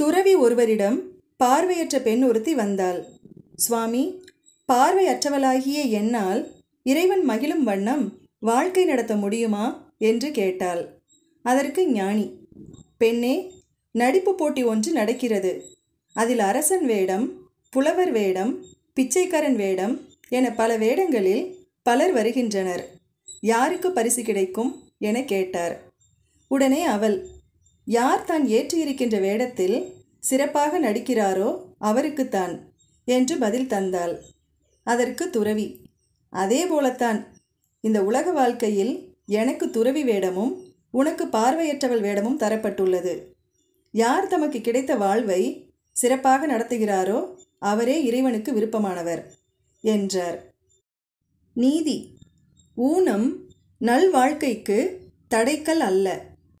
துறவி ஒருவரிடம் பார்வையற்ற பெண் ஒருத்தி வந்தாள் சுவாமி பார்வையற்றவளாகிய என்னால் இறைவன் மகிழும் வண்ணம் வாழ்க்கை நடத்த முடியுமா என்று கேட்டாள் அதற்கு ஞானி பெண்ணே நடிப்பு போட்டி ஒன்று நடக்கிறது அதில் அரசன் வேடம் புலவர் வேடம் பிச்சைக்காரன் வேடம் என பல வேடங்களில் பலர் வருகின்றனர் யாருக்கு பரிசு கிடைக்கும் என கேட்டார் உடனே அவள் யார் தான் ஏற்றியிருக்கின்ற வேடத்தில் சிறப்பாக நடிக்கிறாரோ அவருக்குத்தான் என்று பதில் தந்தாள் அதற்கு துறவி அதே போலத்தான் இந்த உலக வாழ்க்கையில் எனக்கு துறவி வேடமும் உனக்கு பார்வையற்றவள் வேடமும் தரப்பட்டுள்ளது யார் தமக்கு கிடைத்த வாழ்வை சிறப்பாக நடத்துகிறாரோ அவரே இறைவனுக்கு விருப்பமானவர் என்றார் நீதி ஊனம் நல் வாழ்க்கைக்கு தடைக்கல் அல்ல